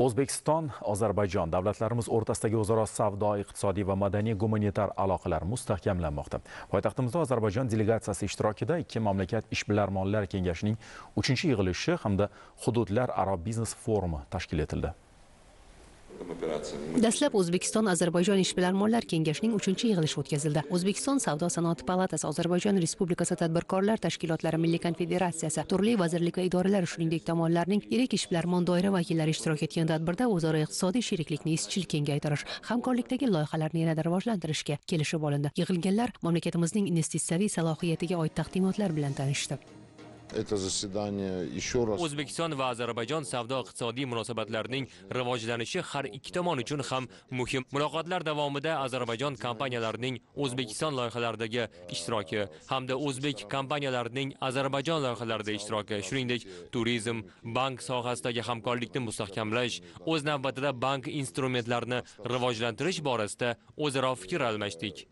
o'zbekiston ozarbayjon davlatlarimiz o'rtasidagi o'zaro savdo iqtisodiy va madaniy gumanitar aloqalar mustahkamlanmoqda poytaxtimizda ozarbayjon delegatsiyasi ishtirokida ikki mamlakat ishbilarmonlar kengashining uchinchi yig'ilishi hamda hududlararo biznes forumi tashkil etildi dastlab o'zbekiston ozarbayjon ishbilarmonlar kengashining uchinchi yig'ilishi o'tkazildi o'zbekiston savdo sanoat palatasi ozarbayjon respublikasi tadbirkorlar tashkilotlari milliy konfederatsiyasi turli vazirlik va idoralar shuningdek tomonlarning yirik ishbilarmon doira vakillari ishtirok etgan tadbirda o'zaro iqtisodiy sheriklikni izchil kengaytirish hamkorlikdagi loyihalarni yanada rivojlantirishga kelishib olindi yig'ilganlar mamlakatimizning investitsiyaviy salohiyatiga oid taqdimotlar bilan tanishdi это заседание еще раз. Узбекистан и Азербайджан совдо иктисодий муносабатларнинг ривожланиши хар икки томон учун хам мухим. Мулоқотлар давомида Азербайджан компанияларнинг Узбекистан лойиҳалардаги иштироки ҳамда Узбек компанияларнинг Азербайджан лойиҳаларида иштироки, шуningdek, туризм, банк соҳасидаги ҳамкорликни мустаҳкамлаш, ўз навбатида банк инструментларини ривожлантириш борасида ўзаро фикр алмашдик.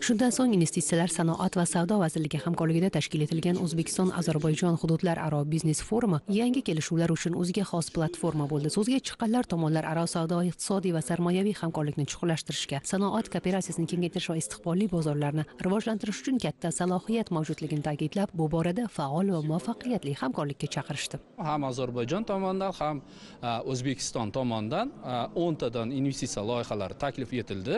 Шундан сонг инвестициялар, саноат ва савдо вазирлиги ҳамкорлигида ташкил этилган Ўзбекистон ozarbayjon hududlararo biznes forumi yangi kelishuvlar uchun o'ziga xos platforma bo'ldi so'zga chiqqanlar tomonlararo savdo iqtisodiy va sarmoyaviy hamkorlikni chuqurlashtirishga sanoat kooperatsiyasini kengaytirish va istiqbolli bozorlarni rivojlantirish uchun katta salohiyat mavjudligini ta'kidlab bu borada faol va muvaffaqiyatli hamkorlikka chaqirishdi ham ozarbayjon tomonidan ham e, o'zbekiston tomonidan e, o'ntadan investitsiya loyihalari taklif etildi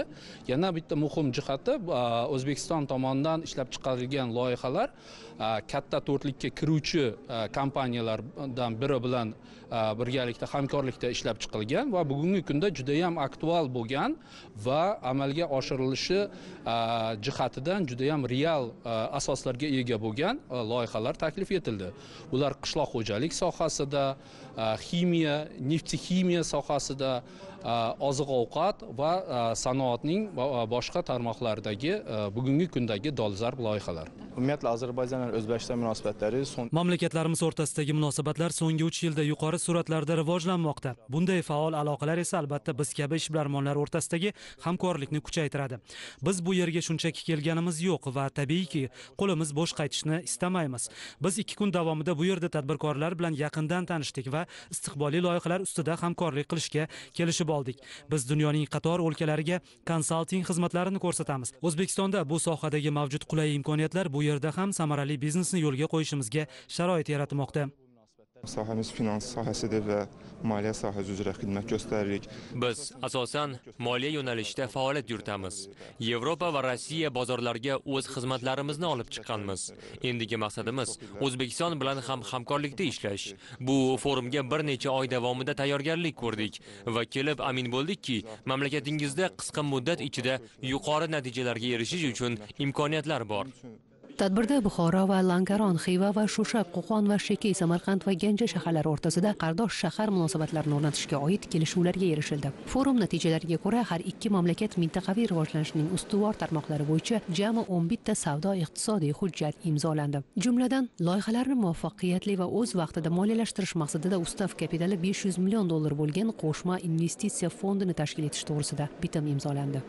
yana bitta muhim jihati e, o'zbekiston tomonidan ishlab chiqarilgan loyihalar katta to'rtlik kiruvchi e, kompaniyalardan biri bilan e, birgalikda hamkorlikda ishlab chiqilgan va bugungi kunda judayam aktual bo'lgan va amalga oshirilishi e, jihatidan judayam real asoslarga ega bo'lgan loyihalar taklif etildi ular qishloq xo'jalik sohasida ximiya neftoximiya sohasida oziq ovqat va sanoatning boshqa tarmoqlaridagi bugungi kundagi dolzarb loyihalar ozarbayjon Azərbaycanla o'zbekiston munosabatlari hodisalari son... mamlakatlarimiz o'rtasidagi munosabatlar so'nggi uch yilda yuqori sur'atlarda rivojlanmoqda bunday faol aloqalar esa albatta biz kabi ishbilarmonlar o'rtasidagi hamkorlikni kuchaytiradi biz bu yerga shunchaki kelganimiz yo'q va tabiiyki qo'limiz bo'sh qaytishni istamaymiz biz ikki kun davomida bu yerda tadbirkorlar bilan yaqindan tanishdik va istiqbolli loyihalar ustida hamkorlik qilishga kelishib oldik biz dunyoning qator o'lkalariga konsalting xizmatlarini ko'rsatamiz o'zbekistonda bu sohadagi mavjud qulay imkoniyatlar bu yerda ham samarali biznesni yo'lga qo'yishimiz yoshimizga sharoit yaratmoqda sohamiz finans sohasida va moliya sohasi uzra xizmat ko'rsataylik biz asosan moliya yo'nalishida faoliyat yuritamiz yevropa va rossiya bozorlariga o'z xizmatlarimizni olib chiqqanmiz endigi maqsadimiz o'zbekiston bilan ham hamkorlikda ishlash bu forumga bir necha oy davomida tayyorgarlik ko'rdik va kelib amin bo'ldikki mamlakatingizda qisqa muddat ichida yuqori natijalarga erishish uchun imkoniyatlar bor tadbirda buxoro va langaron xiva va shusha qo'qon va shekey samarqand va ganja shaharlari o'rtasida qardosh shahar munosabatlarini o'rnatishga oid kelishuvlarga erishildi forum natijalariga ko'ra har ikki mamlakat mintaqaviy rivojlanishning ustuvor tarmoqlari bo'yicha jami o'n bitta savdo iqtisodiy hujjat imzolandi jumladan loyihalarni muvaffaqiyatli va o'z vaqtida moliyalashtirish maqsadida ustav kapitali besh yuz million dollar bo'lgan qo'shma investitsiya fondini tashkil etish to'g'risida bitim imzolandi